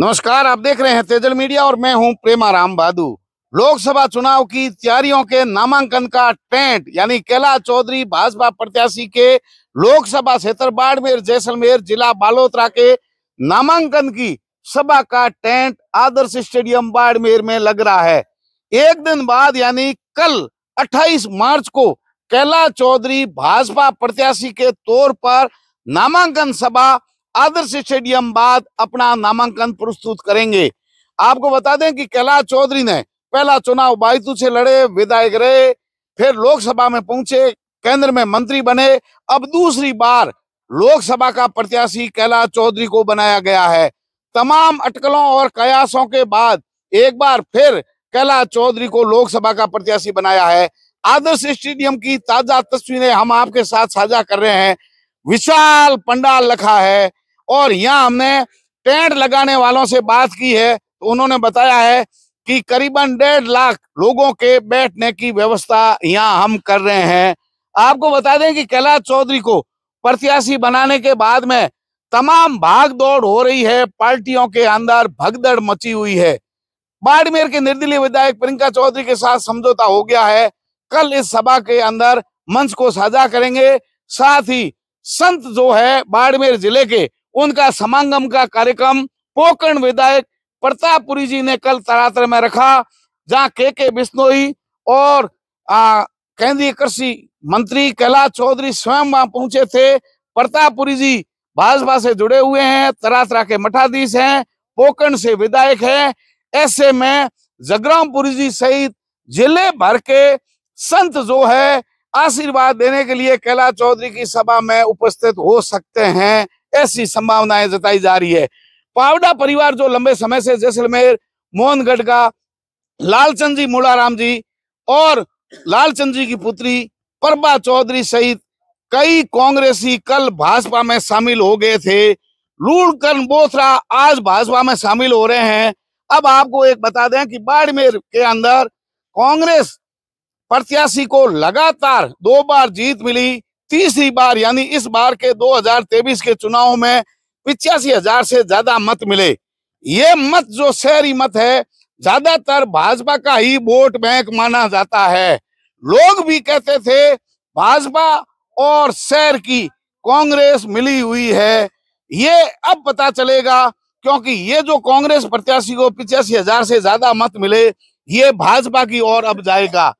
नमस्कार आप देख रहे हैं तेजल मीडिया और मैं हूं प्रेमाराम बादू लोकसभा चुनाव की तैयारियों के नामांकन का टेंट यानी कैला चौधरी भाजपा प्रत्याशी के लोकसभा क्षेत्र बाड़मेर जैसलमेर जिला बालोतरा के नामांकन की सभा का टेंट आदर्श स्टेडियम बाड़मेर में लग रहा है एक दिन बाद यानी कल 28 मार्च को कैला चौधरी भाजपा प्रत्याशी के तौर पर नामांकन सभा आदर्श स्टेडियम बाद अपना नामांकन प्रस्तुत करेंगे आपको बता दें कि कैलाश चौधरी ने पहला चुनाव बाईतू से लड़े विधायक रहे फिर लोकसभा में पहुंचे केंद्र में मंत्री बने अब दूसरी बार लोकसभा का प्रत्याशी कैलाश चौधरी को बनाया गया है तमाम अटकलों और कयासों के बाद एक बार फिर कैलाश चौधरी को लोकसभा का प्रत्याशी बनाया है आदर्श स्टेडियम की ताजा तस्वीरें हम आपके साथ साझा कर रहे हैं विशाल पंडाल रखा है और यहाँ हमने टेंट लगाने वालों से बात की है तो उन्होंने बताया है कि करीबन डेढ़ लाख लोगों के बैठने की व्यवस्था यहाँ हम कर रहे हैं आपको बता दें कि कैलाश चौधरी को प्रत्याशी बनाने के बाद में तमाम भाग दौड़ हो रही है पार्टियों के अंदर भगदड़ मची हुई है बाड़मेर के निर्दलीय विधायक प्रियंका चौधरी के साथ समझौता हो गया है कल इस सभा के अंदर मंच को साझा करेंगे साथ ही संत जो है बाड़मेर जिले के उनका समागम का कार्यक्रम पोकरण विधायक प्रतापपुरी जी ने कल तरातर में रखा जहां के के बिश्नोई और केंद्रीय कृषि मंत्री कैलाश चौधरी स्वयं वहां पहुंचे थे प्रतापपुरी जी भाजपा से जुड़े हुए हैं तरातरा के मठाधीश हैं पोकरण से विधायक हैं ऐसे में जगरामपुरी जी सहित जिले भर के संत जो है आशीर्वाद देने के लिए कैलाश चौधरी की सभा में उपस्थित हो सकते हैं ऐसी संभावनाएं जताई जा रही है पावडा परिवार जो लंबे समय से जैसलमेर मोहनगढ़ का लालचंद जी मूलाराम जी और लालचंद जी की पुत्री प्रभा चौधरी सहित कई कांग्रेसी कल भाजपा में शामिल हो गए थे लूड़कन बोथरा आज भाजपा में शामिल हो रहे हैं अब आपको एक बता दें कि बाड़मेर के अंदर कांग्रेस प्रत्याशी को लगातार दो बार जीत मिली तीसरी बार यानी इस बार के 2023 के चुनाव में पिचासी हजार से ज्यादा मत मिले ये मत जो शहरी मत है ज्यादातर भाजपा का ही वोट बैंक माना जाता है लोग भी कहते थे भाजपा और शहर की कांग्रेस मिली हुई है ये अब पता चलेगा क्योंकि ये जो कांग्रेस प्रत्याशी को पिचासी हजार से ज्यादा मत मिले ये भाजपा की ओर अब जाएगा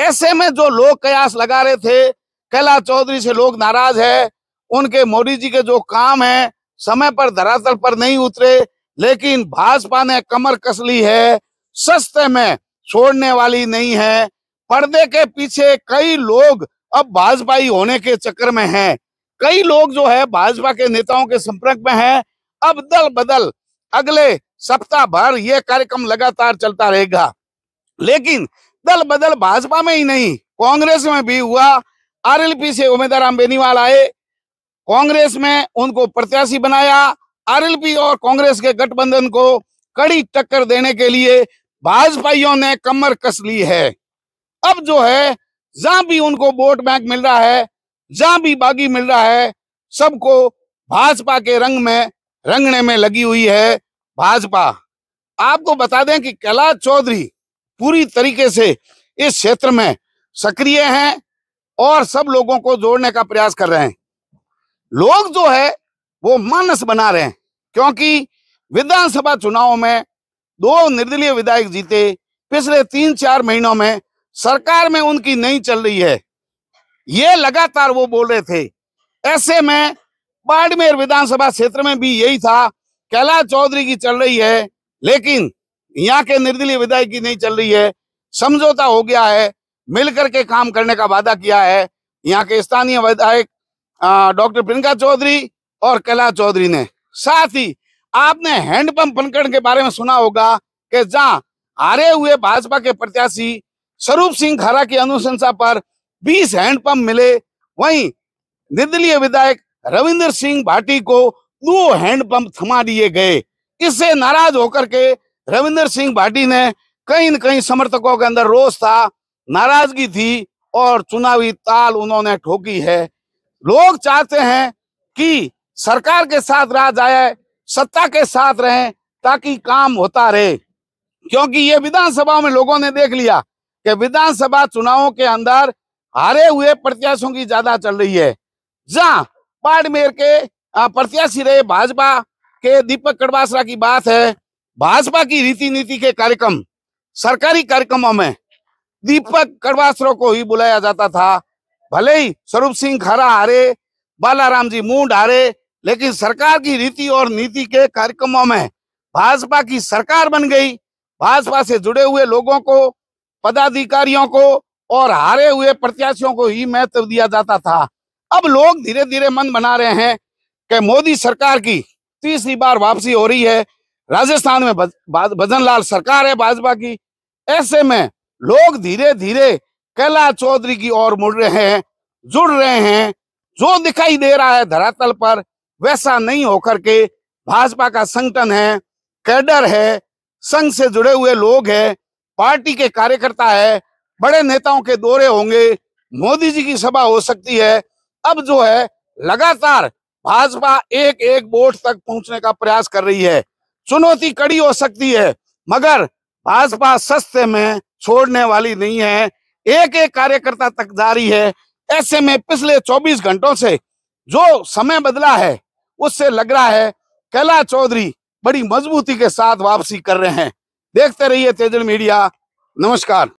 ऐसे में जो लोग कयास लगा रहे थे कैला चौधरी से लोग नाराज है उनके मोदी जी के जो काम है समय पर धरातल पर नहीं उतरे लेकिन भाजपा ने कमर कस ली है सस्ते में छोड़ने वाली नहीं है पर्दे के पीछे कई लोग अब भाजपाई होने के चक्कर में हैं कई लोग जो है भाजपा के नेताओं के संपर्क में हैं अब दल बदल अगले सप्ताह भर यह कार्यक्रम लगातार चलता रहेगा लेकिन दल बदल भाजपा में ही नहीं कांग्रेस में भी हुआ आरएलपी से उमेदाराम बेनीवाल आए कांग्रेस में उनको प्रत्याशी बनाया आरएलपी और कांग्रेस के गठबंधन को कड़ी टक्कर देने के लिए भाजपाइयों ने कमर कस ली है अब जो है जहां भी उनको वोट बैंक मिल रहा है जहां भी बागी मिल रहा है सबको भाजपा के रंग में रंगने में लगी हुई है भाजपा आपको बता दें कि कैलाश चौधरी पूरी तरीके से इस क्षेत्र में सक्रिय हैं और सब लोगों को जोड़ने का प्रयास कर रहे हैं लोग जो है वो मानस बना रहे हैं क्योंकि विधानसभा चुनाव में दो निर्दलीय विधायक जीते पिछले तीन चार महीनों में सरकार में उनकी नहीं चल रही है ये लगातार वो बोल रहे थे ऐसे में बाड़मेर विधानसभा क्षेत्र में भी यही था कैलाश चौधरी की चल रही है लेकिन यहाँ के निर्दलीय विधायक की नहीं चल रही है समझौता हो गया है मिलकर के काम करने का वादा किया है यहाँ के स्थानीय विधायक डॉक्टर प्रियंका चौधरी और कैला चौधरी ने साथ ही आपने हैंडपंप बनकर के बारे में सुना होगा कि जहाँ हारे हुए भाजपा के प्रत्याशी स्वरूप सिंह खरा की अनुशंसा पर 20 हैंडपंप मिले वहीं निर्दलीय विधायक रविंद्र सिंह भाटी को दो हैंडपंप थमा दिए गए इससे नाराज होकर के रविंदर सिंह भाटी ने कहीं न कहीं समर्थकों के अंदर रोष था नाराजगी थी और चुनावी ताल उन्होंने ठोकी है लोग चाहते हैं कि सरकार के साथ राज आए सत्ता के साथ रहें ताकि काम होता रहे क्योंकि ये विधानसभा में लोगों ने देख लिया कि विधानसभा चुनावों के अंदर हारे हुए प्रत्याशियों की ज्यादा चल रही है जहां बाड़मेर के प्रत्याशी रहे भाजपा के दीपक कड़वासरा की बात है भाजपा की रीति नीति के कार्यक्रम सरकारी कार्यक्रमों में दीपक कड़वासरो को ही बुलाया जाता था भले ही स्वरूप सिंह खरा हारे बालाराम जी मूड हारे लेकिन सरकार की रीति और नीति के कार्यक्रमों में भाजपा की सरकार बन गई भाजपा से जुड़े हुए लोगों को पदाधिकारियों को और हारे हुए प्रत्याशियों को ही महत्व दिया जाता था अब लोग धीरे धीरे मन बना रहे हैं कि मोदी सरकार की तीसरी बार वापसी हो रही है राजस्थान में भजन लाल सरकार है भाजपा की ऐसे में लोग धीरे धीरे कैला चौधरी की ओर मुड़ रहे हैं जुड़ रहे हैं जो दिखाई दे रहा है धरातल पर वैसा नहीं होकर के भाजपा का संगठन है कैडर है संघ से जुड़े हुए लोग हैं पार्टी के कार्यकर्ता है बड़े नेताओं के दौरे होंगे मोदी जी की सभा हो सकती है अब जो है लगातार भाजपा एक एक वोट तक पहुंचने का प्रयास कर रही है चुनौती कड़ी हो सकती है मगर भाजपा सस्ते में छोड़ने वाली नहीं है एक एक कार्यकर्ता तक जारी है ऐसे में पिछले 24 घंटों से जो समय बदला है उससे लग रहा है कैला चौधरी बड़ी मजबूती के साथ वापसी कर रहे हैं देखते रहिए तेजल मीडिया नमस्कार